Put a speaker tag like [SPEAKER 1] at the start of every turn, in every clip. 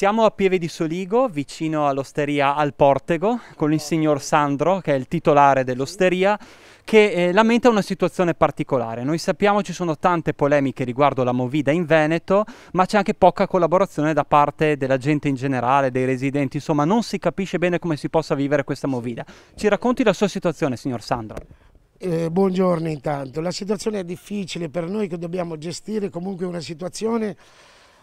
[SPEAKER 1] Siamo a Pieve di Soligo, vicino all'osteria Al Portego, con il signor Sandro, che è il titolare dell'osteria, che eh, lamenta una situazione particolare. Noi sappiamo ci sono tante polemiche riguardo la Movida in Veneto, ma c'è anche poca collaborazione da parte della gente in generale, dei residenti, insomma non si capisce bene come si possa vivere questa Movida. Ci racconti la sua situazione, signor Sandro?
[SPEAKER 2] Eh, buongiorno intanto, la situazione è difficile per noi che dobbiamo gestire comunque una situazione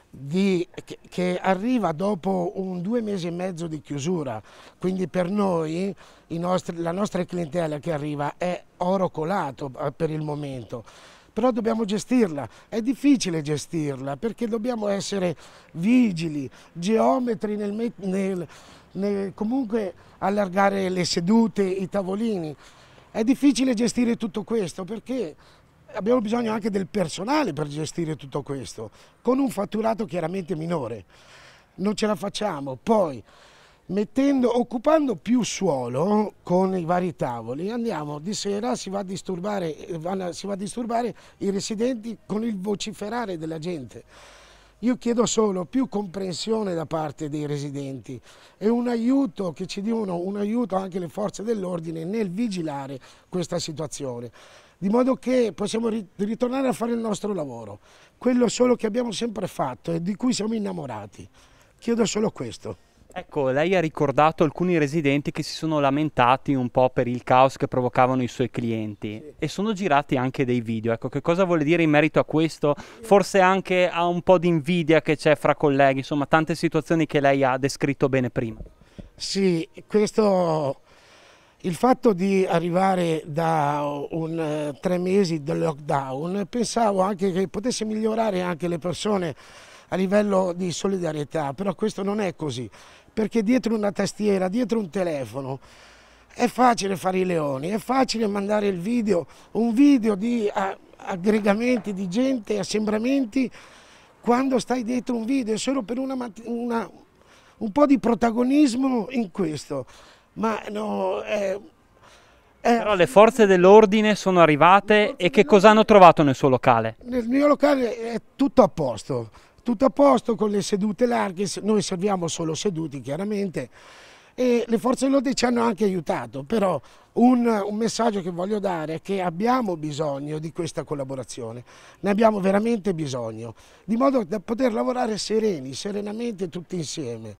[SPEAKER 2] di, che, che, arriva dopo un due mesi e mezzo di chiusura, quindi per noi nostri, la nostra clientela che arriva è oro colato eh, per il momento però dobbiamo gestirla, è difficile gestirla perché dobbiamo essere vigili, geometri nel, nel, nel, comunque allargare le sedute, i tavolini. È difficile gestire tutto questo perché abbiamo bisogno anche del personale per gestire tutto questo, con un fatturato chiaramente minore. Non ce la facciamo. Poi, mettendo, occupando più suolo con i vari tavoli, andiamo di sera, si va, eh, si va a disturbare i residenti con il vociferare della gente. Io chiedo solo più comprensione da parte dei residenti e un aiuto che ci diano, un aiuto anche le forze dell'ordine nel vigilare questa situazione, di modo che possiamo ritornare a fare il nostro lavoro, quello solo che abbiamo sempre fatto e di cui siamo innamorati. Chiedo solo questo.
[SPEAKER 1] Ecco, lei ha ricordato alcuni residenti che si sono lamentati un po' per il caos che provocavano i suoi clienti sì. e sono girati anche dei video. Ecco, che cosa vuole dire in merito a questo? Forse anche a un po' di invidia che c'è fra colleghi, insomma, tante situazioni che lei ha descritto bene prima.
[SPEAKER 2] Sì, questo il fatto di arrivare da un, eh, tre mesi del lockdown, pensavo anche che potesse migliorare anche le persone a livello di solidarietà, però questo non è così, perché dietro una tastiera, dietro un telefono, è facile fare i leoni, è facile mandare il video, un video di aggregamenti di gente, assembramenti, quando stai dietro un video, è solo per una, una, un po' di protagonismo in questo. Ma no, è, eh,
[SPEAKER 1] Però le forze dell'ordine sono arrivate e che cosa hanno trovato nel suo locale?
[SPEAKER 2] Nel mio locale è tutto a posto tutto a posto con le sedute larghe, noi serviamo solo seduti chiaramente e le forze dell'ordine ci hanno anche aiutato, però un, un, messaggio che voglio dare è che abbiamo bisogno di questa collaborazione, ne abbiamo veramente bisogno, di modo da poter lavorare sereni, serenamente tutti insieme.